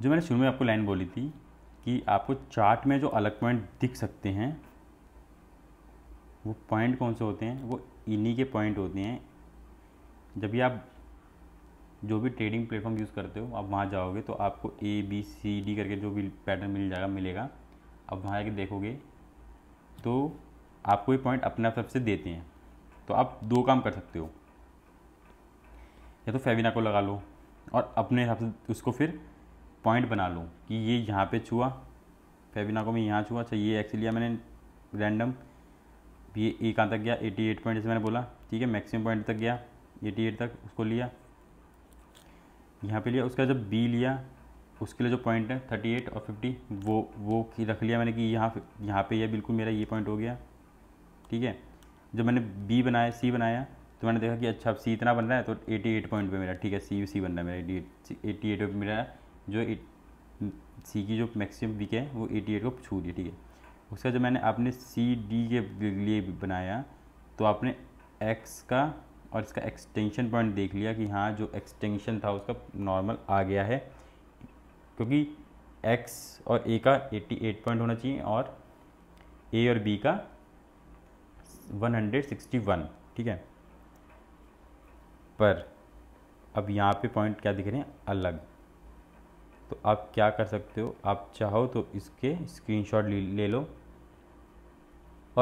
जो मैंने शुरू में आपको लाइन बोली थी कि आपको चार्ट में जो अलग पॉइंट दिख सकते हैं वो पॉइंट कौन से होते हैं वो इन्हीं के पॉइंट होते हैं जब भी आप जो भी ट्रेडिंग प्लेटफॉर्म यूज़ करते हो आप वहाँ जाओगे तो आपको ए बी सी डी करके जो भी पैटर्न मिल जाएगा मिलेगा आप वहाँ जाके देखोगे तो आपको ये पॉइंट अपने आप सबसे देते हैं तो आप दो काम कर सकते हो या तो फेविना को लगा लो और अपने हिसाब से उसको फिर पॉइंट बना लो कि ये यहाँ पे छुआ फेविना को मैं यहाँ छुआ अच्छा ये एक्स लिया मैंने रैंडम ये ए कहाँ तक गया 88 पॉइंट जैसे मैंने बोला ठीक है मैक्सिमम पॉइंट तक गया 88 तक उसको लिया यहाँ पे लिया उसका जब बी लिया उसके लिए जो पॉइंट है थर्टी एट और फिफ्टी वो वो की रख लिया मैंने कि यहाँ यहाँ पे ये यह बिल्कुल मेरा ये पॉइंट हो गया ठीक है जब मैंने बी बनाया सी बनाया तो मैंने देखा कि अच्छा अब सी इतना बन रहा है तो एटी एट पॉइंट पर मेरा ठीक है सी सी बन रहा है मेरा एटी एट पर मेरा जो एट सी की जो मैक्सिमम वीक है वो एटी एट को छू दिया ठीक है उसका जब मैंने आपने सी डी के लिए बनाया तो आपने एक्स का और इसका एक्सटेंशन पॉइंट देख लिया कि हाँ जो एक्सटेंशन था उसका नॉर्मल आ गया है क्योंकि एक्स और ए का 88 पॉइंट होना चाहिए और ए और बी का 161 ठीक है पर अब यहाँ पे पॉइंट क्या दिख रहे हैं अलग तो आप क्या कर सकते हो आप चाहो तो इसके स्क्रीनशॉट ले लो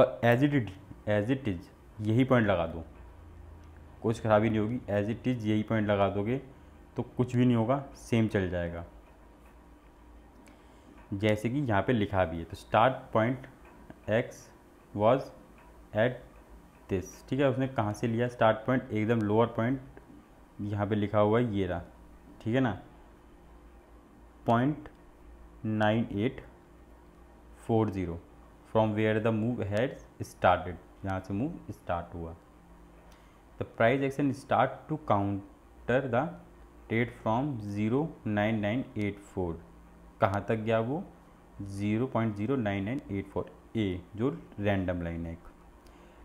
और as it is as it is यही पॉइंट लगा दो कुछ खराबी नहीं होगी एज इट इज़ यही पॉइंट लगा दोगे तो कुछ भी नहीं होगा सेम चल जाएगा जैसे कि यहाँ पे लिखा भी है तो start point X was at this ठीक है उसने कहाँ से लिया स्टार्ट पॉइंट एकदम लोअर पॉइंट यहाँ पे लिखा हुआ है ये रहा ठीक है ना point nine eight four zero from where the move had started यहाँ से मूव स्टार्ट हुआ the price action start to counter the start from zero nine nine eight four कहाँ तक गया वो zero zero point nine nine eight four A जो रैंडम लाइन है एक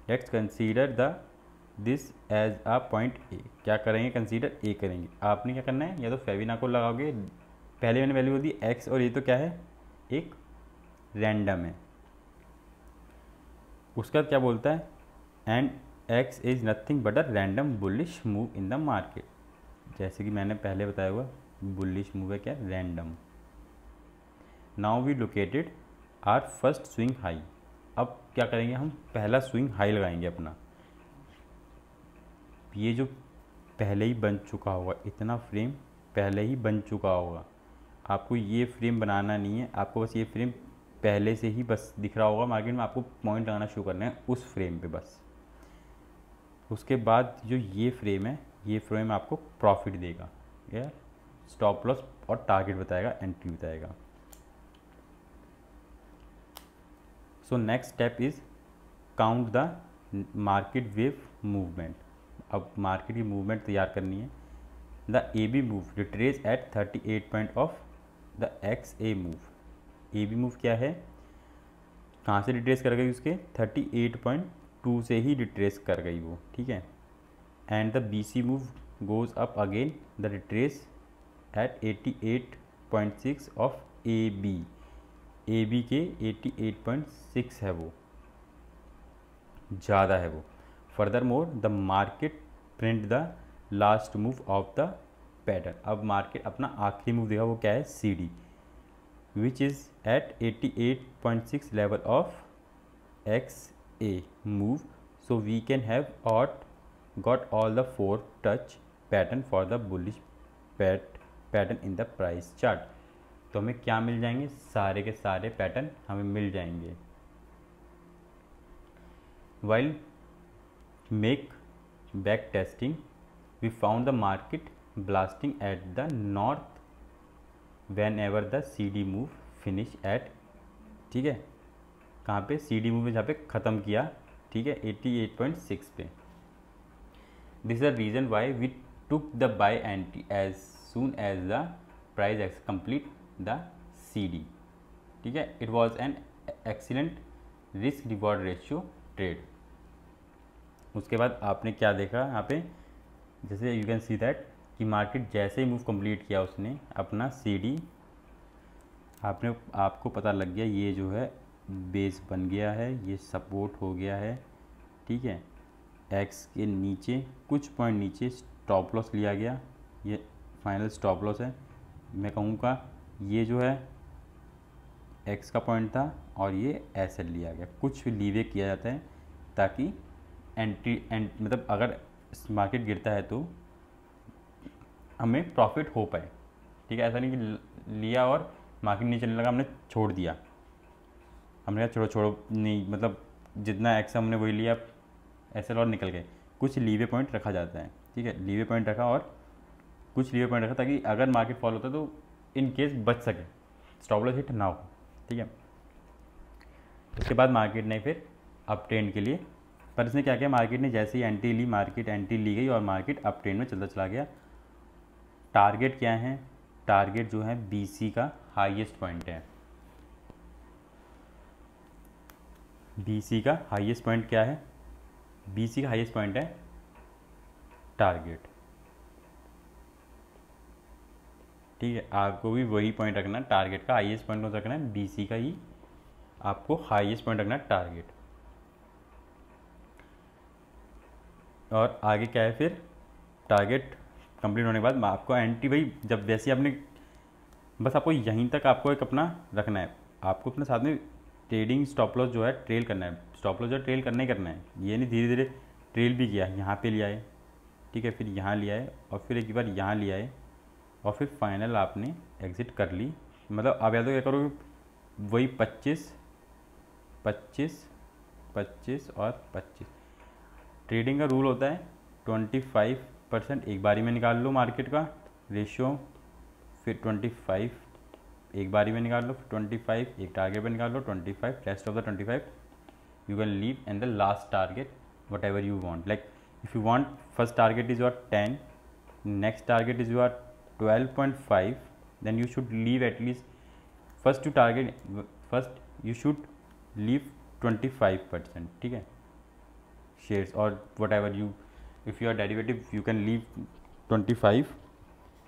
let's consider the this as a point A क्या करेंगे कंसीडर ए करेंगे आपने क्या करना है या तो फेविना को लगाओगे पहले मैंने वैल्यू दी एक्स और ये तो क्या है एक रैंडम है उसका क्या बोलता है and X is nothing but a random bullish move in the market जैसे कि मैंने पहले बताया हुआ बुलिश मूव है क्या random now we located our first swing high अब क्या करेंगे हम पहला स्विंग हाई लगाएंगे अपना ये जो पहले ही बन चुका होगा इतना फ्रेम पहले ही बन चुका होगा आपको ये फ्रेम बनाना नहीं है आपको बस ये फ्रेम पहले से ही बस दिख रहा होगा मार्केट में आपको पॉइंट लगाना शुरू करना है उस फ्रेम पे बस उसके बाद जो ये फ्रेम है ये फ्रेम आपको प्रॉफिट देगा या स्टॉप लॉस और टारगेट बताएगा एंट्री बताएगा so next step is count the market wave movement अब मार्केट की मूवमेंट तैयार करनी है the A B move retrace at thirty eight point of the X A move A B move क्या है कहाँ से रिट्रेस करेगा उसके थर्टी एट पॉइंट टू से ही रिट्रेस कर गई वो ठीक है and the B C move goes up again the retrace at eighty eight point six of A B A B के एटी एट पॉइंट सिक्स है वो ज़्यादा है वो further more the market print the last move of the pattern अब मार्केट अपना आखिरी मूव देगा वो क्या है C D which is at eighty eight point six level of X A move so we can have ought got all the four touch pattern for the bullish pat pattern in the price chart तो हमें क्या मिल जाएंगे सारे के सारे पैटर्न हमें मिल जाएंगे while make back testing we found the market blasting at the north whenever the C D move finish at ठीक है कहाँ पे सी डी मूव में जहाँ पे ख़त्म किया ठीक है 88.6 पे this is the reason why we took the buy entry as as the price X complete the C D ठीक है it was an excellent risk reward ratio trade उसके बाद आपने क्या देखा यहाँ पे जैसे यू कैन सी दैट कि मार्केट जैसे ही मूव कंप्लीट किया उसने अपना सीडी आपने आपको पता लग गया ये जो है बेस बन गया है ये सपोर्ट हो गया है ठीक है एक्स के नीचे कुछ पॉइंट नीचे स्टॉप लॉस लिया गया ये फाइनल स्टॉप लॉस है मैं कहूँगा ये जो है एक्स का पॉइंट था और ये ऐसे लिया गया कुछ लीवे किया जाता है ताकि एंट्री एंट मतलब अगर मार्केट गिरता है तो हमें प्रॉफिट हो पाए ठीक है ऐसा नहीं कि लिया और मार्केट नीचे चलने लगा हमने छोड़ दिया हमने कहा छोड़ो छोड़ो नहीं मतलब जितना एक्स हमने वही लिया एस और निकल गए कुछ लीवे पॉइंट रखा जाता है ठीक है लीवे पॉइंट रखा और कुछ लीवे पॉइंट रखा ताकि अगर मार्केट फॉल होता तो इन केस बच सके स्टॉप लॉस हिट ना हो ठीक है उसके बाद मार्केट ने फिर अप ट्रेंड के लिए पर इसने क्या किया मार्केट ने जैसे ही एंट्री ली मार्केट एंट्री ली गई और मार्केट अप ट्रेंड में चलता चला गया टारगेट क्या है टारगेट जो है सी का हाइएस्ट पॉइंट है बी सी का हाइएस्ट पॉइंट क्या है बी सी का हाइएस्ट पॉइंट है टारगेट ठीक है आपको भी वही पॉइंट रखना है टारगेट का हाईएस्ट पॉइंट कौन सा रखना है बी सी का ही आपको हाईएस्ट पॉइंट रखना है टारगेट और आगे क्या है फिर टारगेट कंप्लीट होने के बाद आपको एंटी भाई जब जैसे आपने बस आपको यहीं तक आपको एक अपना रखना है आपको अपने साथ में ट्रेडिंग स्टॉप लॉस जो है ट्रेल करना है स्टॉप लॉस जो ट्रेल करना ही करना है ये नहीं धीरे धीरे ट्रेल भी किया यहाँ पे लिया है ठीक है फिर यहाँ लिया है और फिर एक बार यहाँ लिया है और फिर फाइनल आपने एग्ज़िट कर ली मतलब आप या तो क्या करोगे वही पच्चीस पच्चीस पच्चीस और पच्चीस ट्रेडिंग का रूल होता है ट्वेंटी फाइव परसेंट एक बारी में निकाल लो मार्केट का रेशियो फिर ट्वेंटी फाइव एक बारी में निकाल लो ट्वेंटी फाइव एक टारगेट पर निकाल लो twenty five rest of the twenty five you can leave and the last target whatever you want like if you want first target is your ten next target is your twelve point five then you should leave at least first two target first you should leave twenty five percent ठीक है शेयर्स और whatever you if you are derivative you can leave twenty five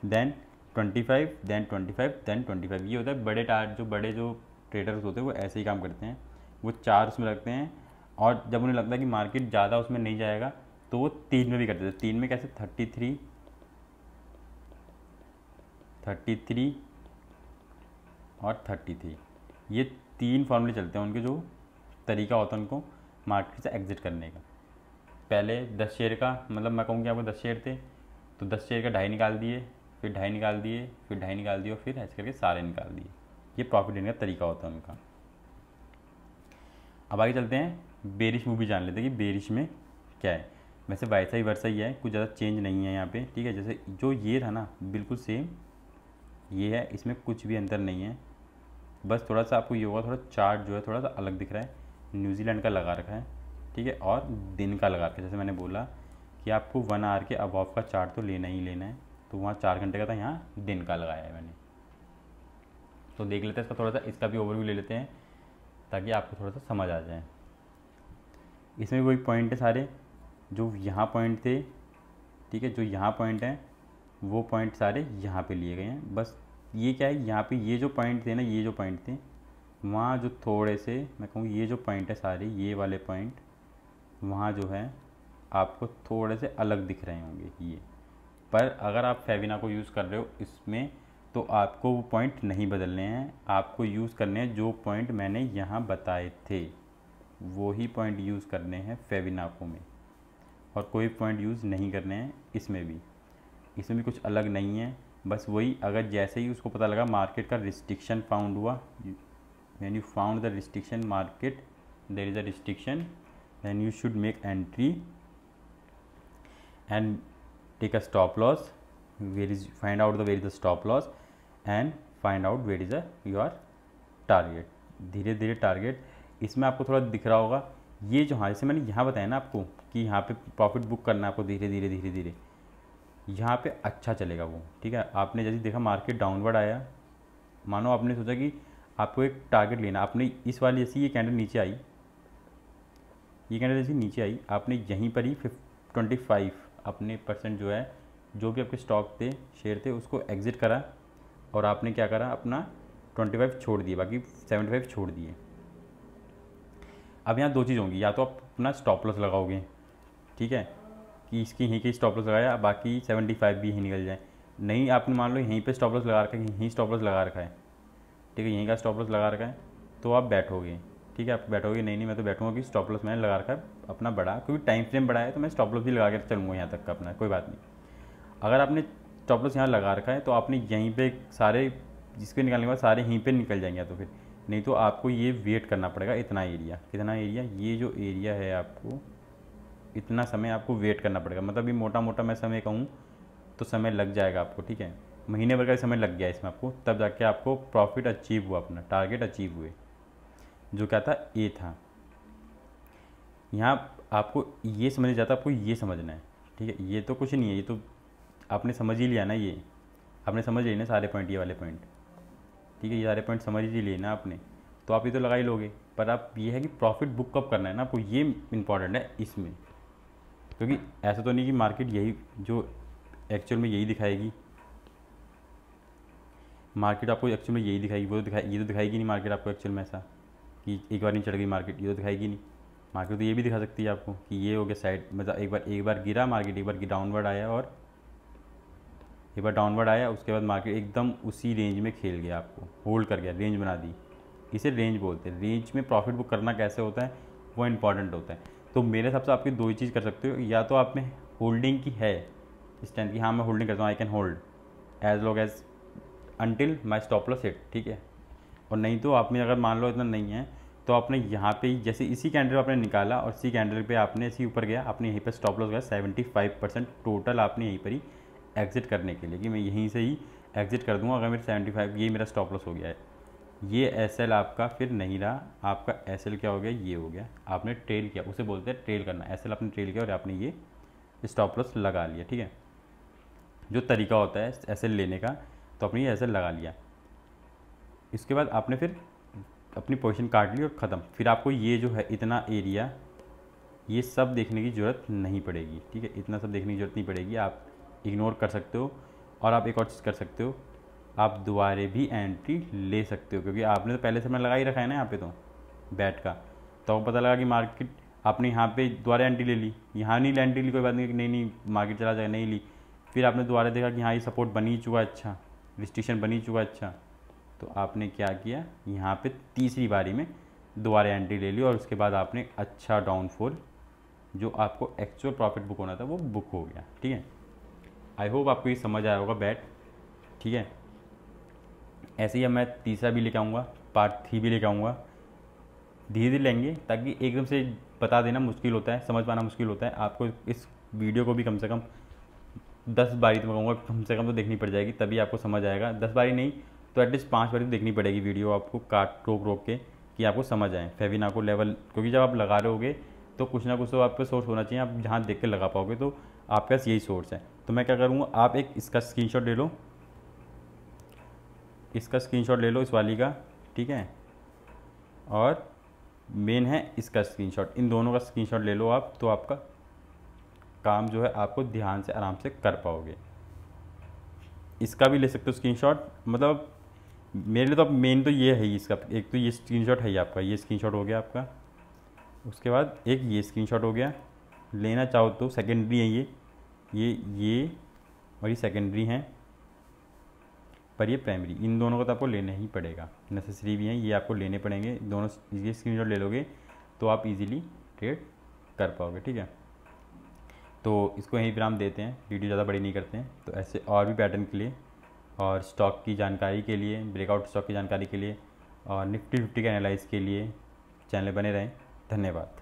then twenty five then twenty five then twenty five ये होता है बड़े टार जो बड़े जो ट्रेडर्स होते हैं वो ऐसे ही काम करते हैं वो चार उसमें रखते हैं और जब उन्हें लगता है कि मार्केट ज़्यादा उसमें नहीं जाएगा तो वो तीन में भी करते थे तीन में कैसे थर्टी थ्री थर्टी थ्री और थर्टी थ्री ये तीन फॉर्मूले चलते हैं उनके जो तरीका होता है उनको मार्केट से एग्ज़िट करने का पहले दस शेयर का मतलब मैं कहूँगी आपको दस शेयर थे तो दस शेयर का ढाई निकाल दिए फिर ढाई निकाल दिए फिर ढाई निकाल दिए और फिर ऐसे करके सारे निकाल दिए ये प्रॉफिट लेने का तरीका होता है उनका अब आगे चलते हैं बेरिश मूवी जान लेते हैं कि बेरिश में क्या है वैसे वैसा ही वर्षा ही है कुछ ज़्यादा चेंज नहीं है यहाँ पे ठीक है जैसे जो ये था ना बिल्कुल सेम ये है इसमें कुछ भी अंतर नहीं है बस थोड़ा सा आपको ये होगा थोड़ा चार्ट जो है थोड़ा सा अलग दिख रहा है न्यूजीलैंड का लगा रखा है ठीक है और दिन का लगा रखा है जैसे मैंने बोला कि आपको वन आवर के अबॉव का चार्ट तो लेना ही लेना है तो वहाँ चार घंटे का था यहाँ दिन का लगाया है मैंने तो देख लेते हैं इसका थोड़ा सा इसका भी ओवरव्यू ले लेते हैं ताकि आपको थोड़ा सा समझ आ जाए इसमें वही पॉइंट है सारे जो यहाँ पॉइंट थे ठीक है जो यहाँ पॉइंट हैं वो पॉइंट सारे यहाँ पे लिए गए हैं बस ये क्या है यहाँ पे ये जो पॉइंट थे ना ये जो पॉइंट थे वहाँ जो थोड़े से मैं कहूँ ये जो पॉइंट है सारे ये वाले पॉइंट वहाँ जो है आपको थोड़े से अलग दिख रहे होंगे ये पर अगर आप फेविना को यूज़ कर रहे हो इसमें तो आपको वो पॉइंट नहीं बदलने हैं आपको यूज़ करने हैं जो पॉइंट मैंने यहाँ बताए थे वो ही पॉइंट यूज़ करने हैं फेविनाको में और कोई पॉइंट यूज़ नहीं करने हैं इसमें भी इसमें भी कुछ अलग नहीं है बस वही अगर जैसे ही उसको पता लगा मार्केट का रिस्ट्रिक्शन फाउंड हुआ when you found the restriction market there is a restriction then you should make entry and take a stop loss where is find out the where is the stop loss and find out where is the your target धीरे धीरे target इसमें आपको थोड़ा दिख रहा होगा ये जो हाँ जैसे मैंने यहाँ बताया ना आपको कि यहाँ पे प्रॉफिट बुक करना है आपको धीरे धीरे धीरे धीरे यहाँ पे अच्छा चलेगा वो ठीक है आपने जैसे देखा मार्केट डाउनवर्ड आया मानो आपने सोचा कि आपको एक टारगेट लेना आपने इस वाली जैसी ये कैंडल नीचे आई ये कैंडल जैसी नीचे आई आपने यहीं पर ही फिफ ट्वेंटी फाइव अपने परसेंट जो है जो भी आपके स्टॉक थे शेयर थे उसको एग्ज़िट करा और आपने क्या करा अपना ट्वेंटी फाइव छोड़ दिए बाकी सेवेंटी फाइव छोड़ दिए अब यहाँ दो चीज़ होंगी या तो आप अपना स्टॉप लॉस लगाओगे ठीक है कि इसकी यहीं के स्टॉप लॉस लगाया बाकी सेवेंटी फाइव भी यहीं निकल जाए नहीं आपने मान लो यहीं पे स्टॉप लॉस लगा रखा है यहीं स्टॉप लॉस लगा रखा है ठीक है यहीं का स्टॉप लॉस लगा रखा है तो आप बैठोगे ठीक है आप बैठोगे नहीं नहीं मैं तो बैठूंगा कि स्टॉप लॉस मैंने लगा रखा है अपना बढ़ा क्योंकि टाइम फ्रेम बढ़ाया तो मैं स्टॉप लॉस भी लगा कर चलूँगा यहाँ तक का अपना कोई बात नहीं अगर आपने स्टॉप लॉस यहाँ लगा रखा है तो आपने यहीं पर सारे जिसके निकालने के बाद सारे यहीं पर निकल जाएंगे तो फिर नहीं तो आपको ये वेट करना पड़ेगा इतना एरिया कितना एरिया ये जो एरिया है आपको इतना समय आपको वेट करना पड़ेगा मतलब ये मोटा मोटा मैं समय कहूँ तो समय लग जाएगा आपको ठीक है महीने भर का समय लग गया इसमें आपको तब जाके आपको प्रॉफिट अचीव हुआ अपना टारगेट अचीव हुए जो क्या था ए था यहाँ आपको ये समझ जाता है आपको ये समझना है ठीक है ये तो कुछ नहीं है ये तो आपने समझ ही लिया ना ये आपने समझ लिए ना सारे पॉइंट ये वाले पॉइंट ठीक है ये सारे पॉइंट समझ ही लिए ना आपने तो आप ये तो लगा ही लोगे पर आप ये है कि प्रॉफिट बुक कब करना है ना आपको ये इंपॉर्टेंट है इसमें क्योंकि ऐसा तो नहीं कि मार्केट यही जो एक्चुअल में यही दिखाएगी मार्केट आपको एक्चुअल में यही दिखाएगी वो तो दिखाएगी ये तो दिखाएगी नहीं मार्केट आपको एक्चुअल में ऐसा कि एक बार नहीं चढ़ गई मार्केट ये तो दिखाएगी नहीं मार्केट तो ये भी दिखा सकती है आपको कि ये हो गया साइड मतलब एक बार एक बार गिरा मार्केट एक बार डाउनवर्ड आया और एक बार डाउनवर्ड आया उसके बाद मार्केट एकदम उसी रेंज में खेल गया आपको होल्ड कर गया रेंज बना दी इसे रेंज बोलते हैं रेंज में प्रॉफिट बुक करना कैसे होता है वो इंपॉर्टेंट होता है तो मेरे हिसाब से आपकी दो ही चीज़ कर सकते हो या तो आप में होल्डिंग की है इस टाइम की हाँ मैं होल्डिंग करता हूँ I can hold as long as until my stop loss hit ठीक है और नहीं तो आप में अगर मान लो इतना नहीं है तो आपने यहाँ पे जैसे इसी कैंडल पर आपने निकाला और इसी कैंडल पे आपने इसी ऊपर गया आपने यहीं पर स्टॉप लॉस गया सेवेंटी फाइव परसेंट टोटल आपने यहीं पर ही एग्जिट करने के लिए कि मैं यहीं से ही एग्जिट कर दूँगा अगर मेरे सेवेंटी फाइव ये मेरा स्टॉप लॉस हो गया है ये एस एल आपका फिर नहीं रहा आपका एस एल क्या हो गया ये हो गया आपने ट्रेल किया उसे बोलते हैं ट्रेल करना एस एल आपने ट्रेल किया और आपने ये स्टॉप लॉस लगा लिया ठीक है जो तरीका होता है एस एल लेने का तो आपने ये एस एल लगा लिया इसके बाद आपने फिर अपनी पोजिशन काट ली और ख़त्म फिर आपको ये जो है इतना एरिया ये सब देखने की ज़रूरत नहीं पड़ेगी ठीक है इतना सब देखने की ज़रूरत नहीं पड़ेगी आप इग्नोर कर सकते हो और आप एक और चीज़ कर सकते हो आप दोबारे भी एंट्री ले सकते हो क्योंकि आपने तो पहले से मैं लगा ही रखा है ना यहाँ पे तो बैट का तो पता लगा कि मार्केट आपने यहाँ पे दोबारा एंट्री ले ली यहाँ नहीं एंट्री ली कोई बात नहीं नहीं नहीं मार्केट चला जाएगा नहीं ली फिर आपने दोबारा देखा कि हाँ ये सपोर्ट बनी ही चुका अच्छा रजिस्ट्रेशन बनी चुका अच्छा तो आपने क्या किया यहाँ पे तीसरी बारी में दोबारा एंट्री ले ली और उसके बाद आपने अच्छा डाउनफॉल जो आपको एक्चुअल प्रॉफिट बुक होना था वो बुक हो गया ठीक है आई होप आपको ये समझ आया होगा बैट ठीक है ऐसे ही अब मैं तीसरा भी लेके आऊँगा पार्ट थ्री भी लेके आऊँगा धीरे धीरे लेंगे ताकि एकदम से बता देना मुश्किल होता है समझ पाना मुश्किल होता है आपको इस वीडियो को भी कम से कम दस बारी तो मैं कहूँगा कम से कम तो देखनी पड़ जाएगी तभी आपको समझ आएगा दस बारी नहीं तो एटलीस्ट पाँच बार तो देखनी पड़ेगी वीडियो आपको काट रोक रोक के कि आपको समझ आए फेविना को लेवल क्योंकि जब आप लगा रहे तो कुछ ना कुछ तो आपका सोर्स होना चाहिए आप जहाँ देख के लगा पाओगे तो आपके पास यही सोर्स है तो मैं क्या करूँगा आप एक इसका स्क्रीनशॉट ले लो इसका स्क्रीनशॉट ले लो इस वाली का ठीक है और मेन है इसका स्क्रीनशॉट इन दोनों का स्क्रीनशॉट ले लो आप तो आपका काम जो है आपको ध्यान से आराम से कर पाओगे इसका भी ले सकते हो स्क्रीनशॉट मतलब मेरे लिए तो मेन तो ये है ही इसका एक तो ये शॉट है ही आपका ये शॉट हो गया आपका उसके बाद एक ये शॉट हो गया लेना चाहो तो सेकेंडरी है ये ये ये और ये सेकेंडरी हैं पर ये प्राइमरी इन दोनों को तो आपको लेना ही पड़ेगा नेसेसरी भी हैं ये आपको लेने पड़ेंगे दोनों ये स्क्रीन ले लोगे तो आप इजीली ट्रेड कर पाओगे ठीक है तो इसको यहीं विराम देते हैं वीडियो ज़्यादा बड़ी नहीं करते हैं तो ऐसे और भी पैटर्न के लिए और स्टॉक की जानकारी के लिए ब्रेकआउट स्टॉक की जानकारी के लिए और निफ्टी फिफ्टी के एनालाइज के लिए चैनल बने रहें धन्यवाद